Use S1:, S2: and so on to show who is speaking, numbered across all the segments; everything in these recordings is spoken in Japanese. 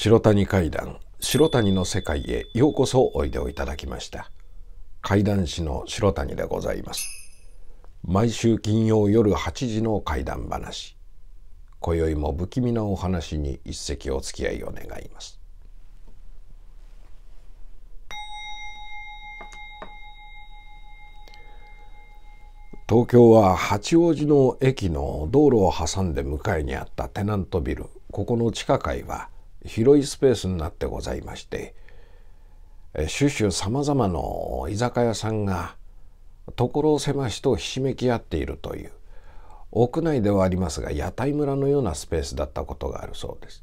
S1: 白谷階段白谷の世界へようこそおいでをいただきました階段師の白谷でございます毎週金曜夜8時の階段話今宵も不気味なお話に一席お付き合いを願います東京は八王子の駅の道路を挟んで向かいにあったテナントビルここの地下階は広いスペースになってございまして、種々さまざまの居酒屋さんが所狭しとひしめき合っているという屋内ではありますが屋台村のようなスペースだったことがあるそうです。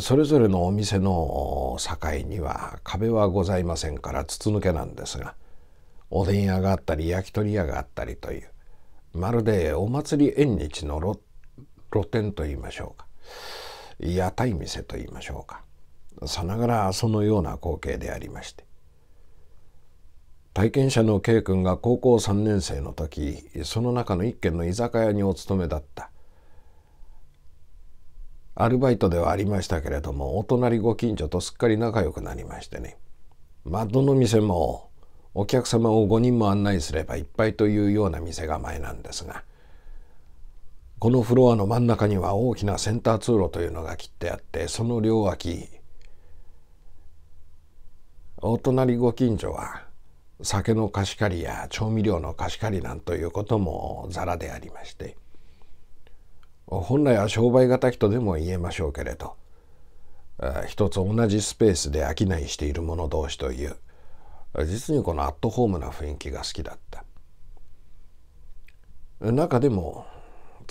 S1: それぞれのお店の境には壁はございませんから筒抜けなんですがおでん屋があったり焼き鳥屋があったりというまるでお祭り縁日の露店といいましょうか。屋台店といいましょうかさながらそのような光景でありまして体験者の K 君が高校3年生の時その中の一軒の居酒屋にお勤めだったアルバイトではありましたけれどもお隣ご近所とすっかり仲良くなりましてねまあどの店もお客様を5人も案内すればいっぱいというような店構えなんですがこのフロアの真ん中には大きなセンター通路というのが切ってあってその両脇お隣ご近所は酒の貸し借りや調味料の貸し借りなんということもざらでありまして本来は商売型人でも言えましょうけれど一つ同じスペースで商いしている者同士という実にこのアットホームな雰囲気が好きだった中でも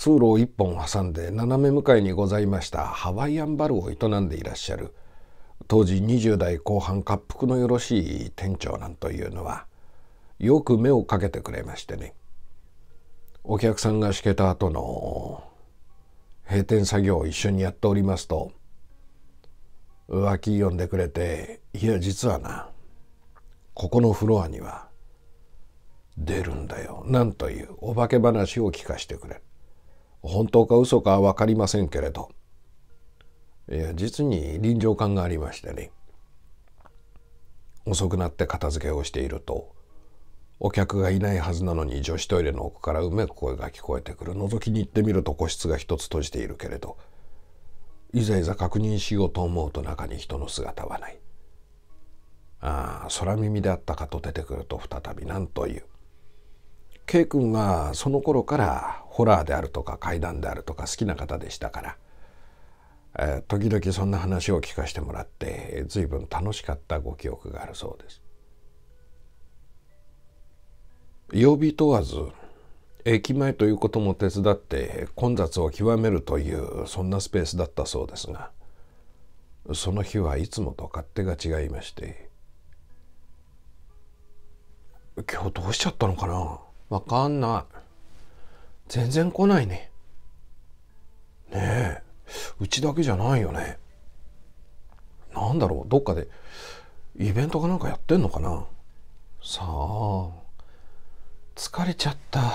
S1: 通路を1本挟んで斜め向かいにございましたハワイアンバルを営んでいらっしゃる当時20代後半滑覆のよろしい店長なんというのはよく目をかけてくれましてねお客さんがしけた後の閉店作業を一緒にやっておりますと浮気読んでくれて「いや実はなここのフロアには出るんだよ」なんというお化け話を聞かせてくれる。本当か嘘か分かりませんけれどいや実に臨場感がありましてね遅くなって片付けをしているとお客がいないはずなのに女子トイレの奥からうめく声が聞こえてくる覗きに行ってみると個室が一つ閉じているけれどいざいざ確認しようと思うと中に人の姿はないああ空耳であったかと出てくると再び何という K 君はその頃からホラーであるとか怪談であるとか好きな方でしたから、えー、時々そんな話を聞かせてもらって、随分楽しかったご記憶があるそうです。曜日問わず駅前ということも手伝って混雑を極めるというそんなスペースだったそうですがその日はいつもと勝手が違いまして今日どうしちゃったのかなわかんない全然来ないね。ねえ。うちだけじゃないよね。なんだろう。どっかでイベントかなんかやってんのかな。さあ。疲れちゃった。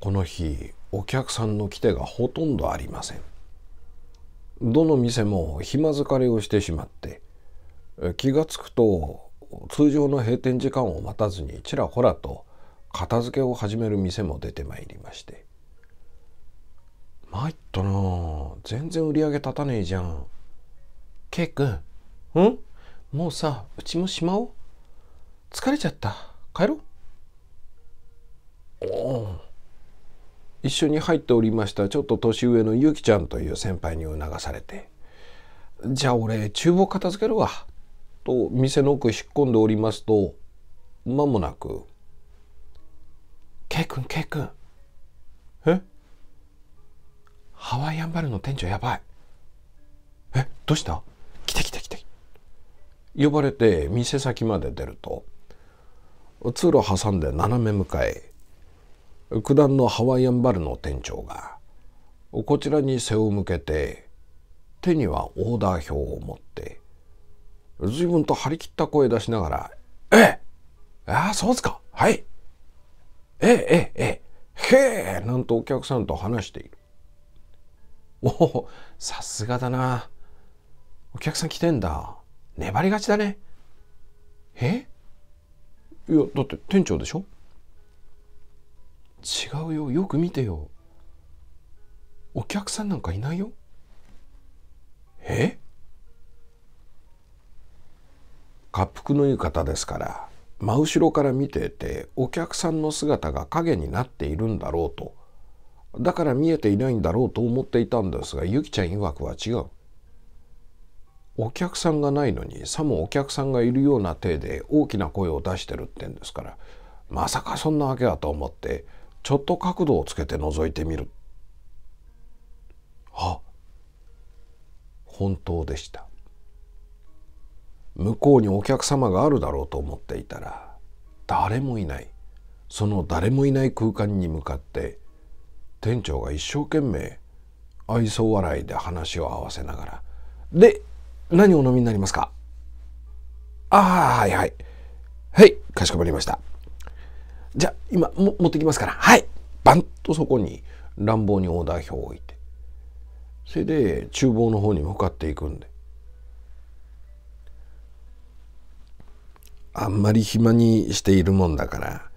S1: この日、お客さんの来てがほとんどありません。どの店も暇疲れをしてしまって気が付くと通常の閉店時間を待たずにちらほらと片付けを始める店も出てまいりまして参ったな全然売り上げ立たねえじゃん K 君うんもうさうちもしまおう疲れちゃった帰ろうおお一緒に入っておりましたちょっと年上のゆきちゃんという先輩に促されて「じゃあ俺厨房片付けるわ」と店の奥引っ込んでおりますとまもなくケイ君ケイ君えハワイアンバルの店長やばいえどうした来て来て来て呼ばれて店先まで出ると通路挟んで斜め向かい九段のハワイアンバルの店長がこちらに背を向けて手にはオーダー表を持って随分と張り切った声出しながら「ええああそうですかはいえええへえなんとお客さんと話している。おおさすがだな。お客さん来てんだ。粘りがちだね。えいやだって店長でしょ違うよよく見てよ。お客さんなんかいないよ。え恰幅のいい方ですから真後ろから見ててお客さんの姿が影になっているんだろうとだから見えていないんだろうと思っていたんですがゆきちゃん曰くは違うお客さんがないのにさもお客さんがいるような体で大きな声を出してるってんですからまさかそんなわけだと思ってちょっと角度をつけて覗いてみるあ本当でした向こうにお客様があるだろうと思っていたら誰もいないその誰もいない空間に向かって店長が一生懸命愛想笑いで話を合わせながら「で何をお飲みになりますか?」「ああはいはいはいかしこまりました」「じゃあ今も持ってきますからはい」バンとそこに乱暴にオーダー表を置いてそれで厨房の方に向かっていくんであんまり暇にしているもんだから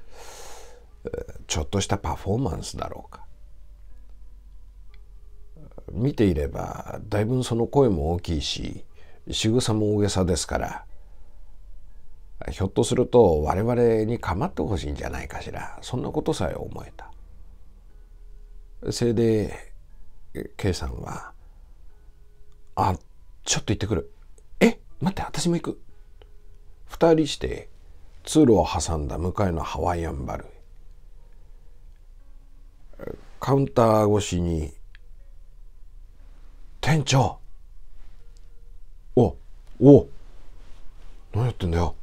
S1: ちょっとしたパフォーマンスだろうか見ていればだいぶその声も大きいし仕草も大げさですからひょっとすると我々に構ってほしいんじゃないかしらそんなことさえ思えたせいで K さんは「あちょっと行ってくる」「え待って私も行く」2人して通路を挟んだ向かいのハワイアンバルカウンター越しに「店長おお何やってんだよ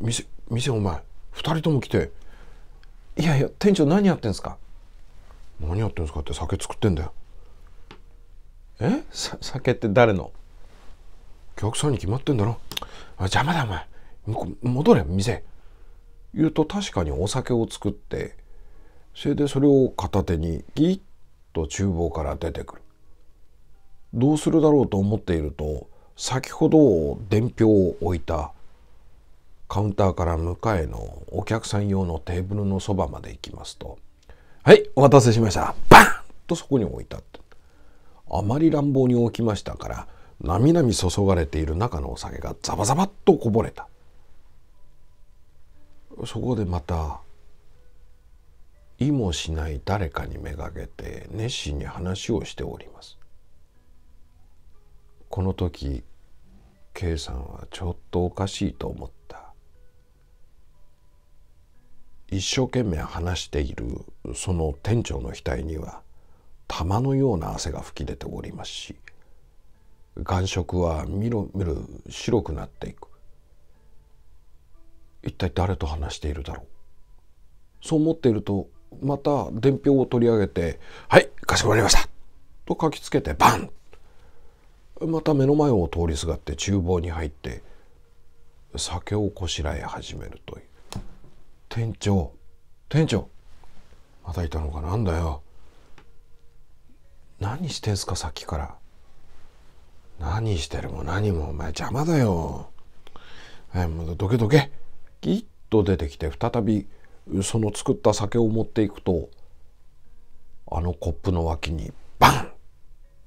S1: 店店お前2人とも来ていやいや店長何やってんすか何やってんすかって酒作ってんだよえ酒って誰のお客さんに決まってんだろ邪魔だお前戻れ店言うと確かにお酒を作ってそれでそれを片手にギッと厨房から出てくるどうするだろうと思っていると先ほど伝票を置いたカウンターから向かいのお客さん用のテーブルのそばまで行きますと「はいお待たせしましたバン!」とそこに置いたってあまり乱暴に置きましたからなみなみ注がれている中のお酒がザバザバっとこぼれた。そこでまた意もしない誰かにめがけて熱心に話をしております。この時 K さんはちょっとおかしいと思った。一生懸命話しているその店長の額には玉のような汗が噴き出ておりますし眼色はみるみる白くなっていく一体誰と話しているだろうそう思っているとまた伝票を取り上げて「はいかしこまりました」と書きつけてバンまた目の前を通りすがって厨房に入って酒をこしらえ始めるという「店長店長またいたのかなんだよ何してんすかさっきから何してるも何もお前邪魔だよ」はい、もうどけどけ。ギッと出てきて再びその作った酒を持っていくとあのコップの脇にバン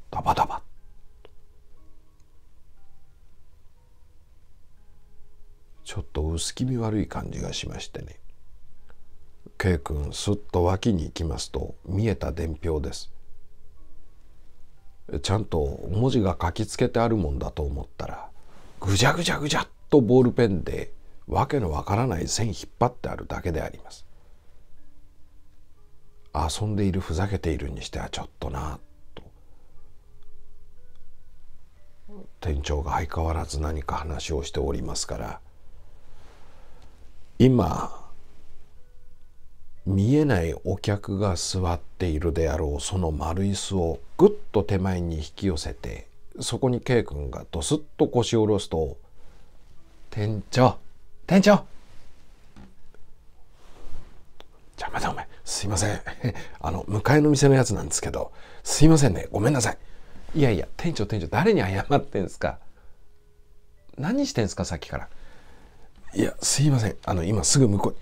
S1: ダバダバちょっと薄気味悪い感じがしましてね K 君すっと脇に行きますと見えた伝票ですちゃんと文字が書きつけてあるもんだと思ったらぐじゃぐじゃぐじゃっとボールペンでわけのわからない線引っ張ってあるだけであります遊んでいるふざけているにしてはちょっとなと店長が相変わらず何か話をしておりますから今見えないお客が座っているであろうその丸椅子をぐっと手前に引き寄せてそこに K 君がドスッと腰を下ろすと「店長店長じゃあまた、お前すいません あの向かいの店のやつなんですけどすいませんねごめんなさいいやいや店長店長誰に謝ってんすか何してんすかさっきからいやすいませんあの今すぐ向こうに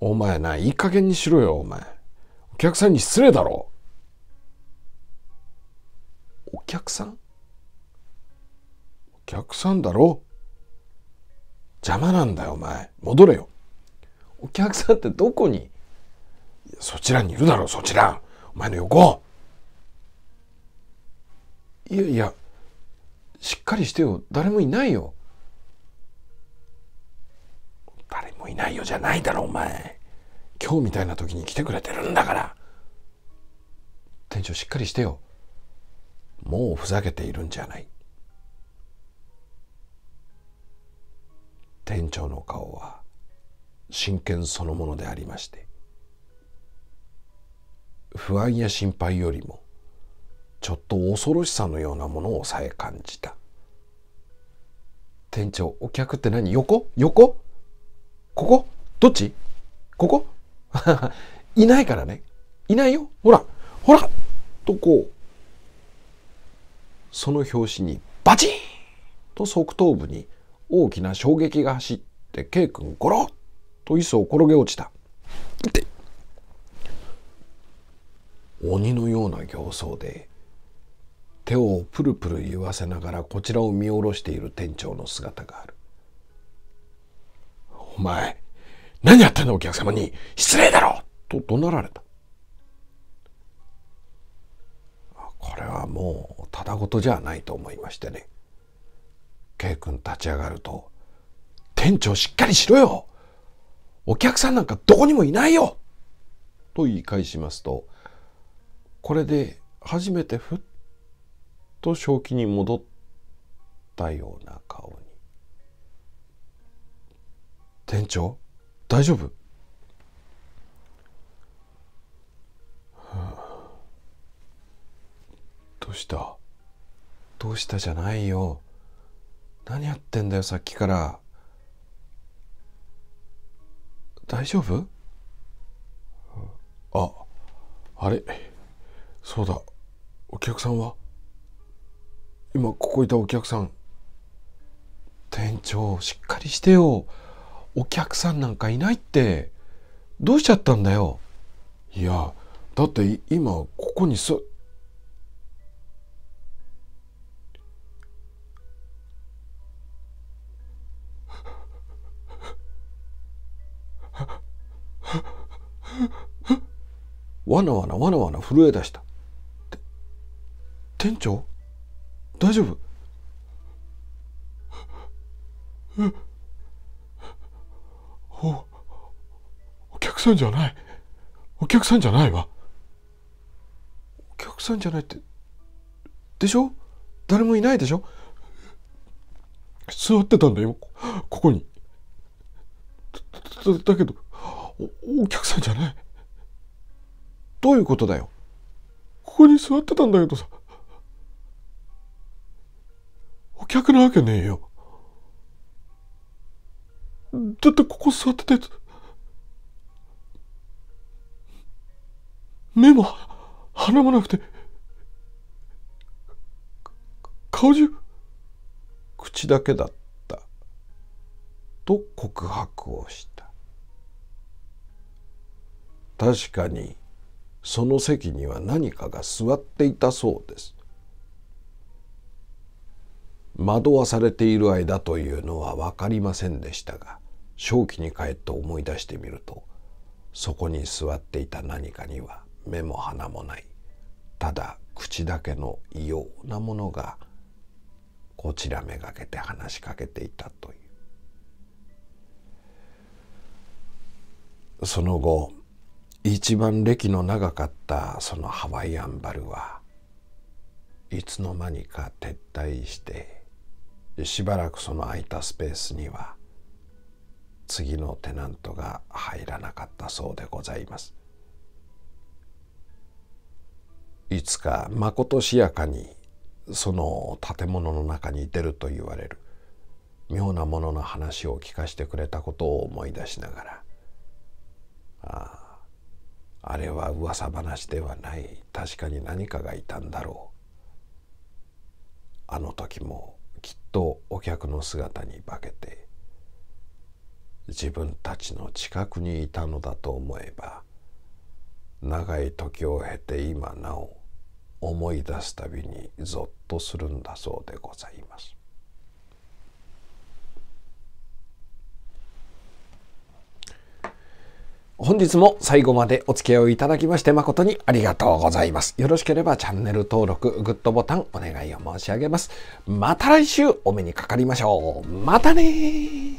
S1: お前ないい加減にしろよお前お客さんに失礼だろお客さんお客さんだろ邪魔なんだよお前戻れよお客さんってどこにそちらにいるだろうそちらお前の横いやいやしっかりしてよ誰もいないよ誰もいないよじゃないだろお前今日みたいな時に来てくれてるんだから店長しっかりしてよもうふざけているんじゃない店長の顔は真剣そのものでありまして不安や心配よりもちょっと恐ろしさのようなものをさえ感じた店長お客って何横横ここどっちここ いないからねいないよほらほらとこうその拍子にバチンと側頭部に大きな衝撃が走って K 君ゴロッと椅子を転げ落ちた。鬼のような形相で手をプルプル言わせながらこちらを見下ろしている店長の姿がある。お前、何やってんだお客様に失礼だろと怒鳴られた。これはもうただごとじゃないと思いましてね。君立ち上がると、店長しっかりしろよお客さんなんかどこにもいないよと言い返しますと、これで初めてふっと正気に戻ったような顔に。店長大丈夫どうしたどうしたじゃないよ。何やってんだよさっきから大丈夫ああれそうだお客さんは今ここいたお客さん店長しっかりしてよお客さんなんかいないってどうしちゃったんだよいやだって今ここにすわなわなわなわな震え出した。店長大丈夫お、お客さんじゃない。お客さんじゃないわ。お客さんじゃないって、でしょ誰もいないでしょ座ってたんだよ、ここに。だ、だけど、お客さんじゃないどういうことだよここに座ってたんだけどさお客なわけねえよだってここ座ってて目も鼻もなくて顔中口だけだったと告白をした確かにその席には何かが座っていたそうです惑わされている間というのは分かりませんでしたが正気に帰って思い出してみるとそこに座っていた何かには目も鼻もないただ口だけの異様なものがこちらめがけて話しかけていたというその後一番歴の長かったそのハワイアンバルはいつの間にか撤退してしばらくその空いたスペースには次のテナントが入らなかったそうでございます。いつかまことしやかにその建物の中に出ると言われる妙なものの話を聞かせてくれたことを思い出しながらあああれは噂話ではない確かに何かがいたんだろうあの時もきっとお客の姿に化けて自分たちの近くにいたのだと思えば長い時を経て今なお思い出すたびにぞっとするんだそうでございます。本日も最後までお付き合いをいただきまして誠にありがとうございます。よろしければチャンネル登録、グッドボタンお願いを申し上げます。また来週お目にかかりましょう。またね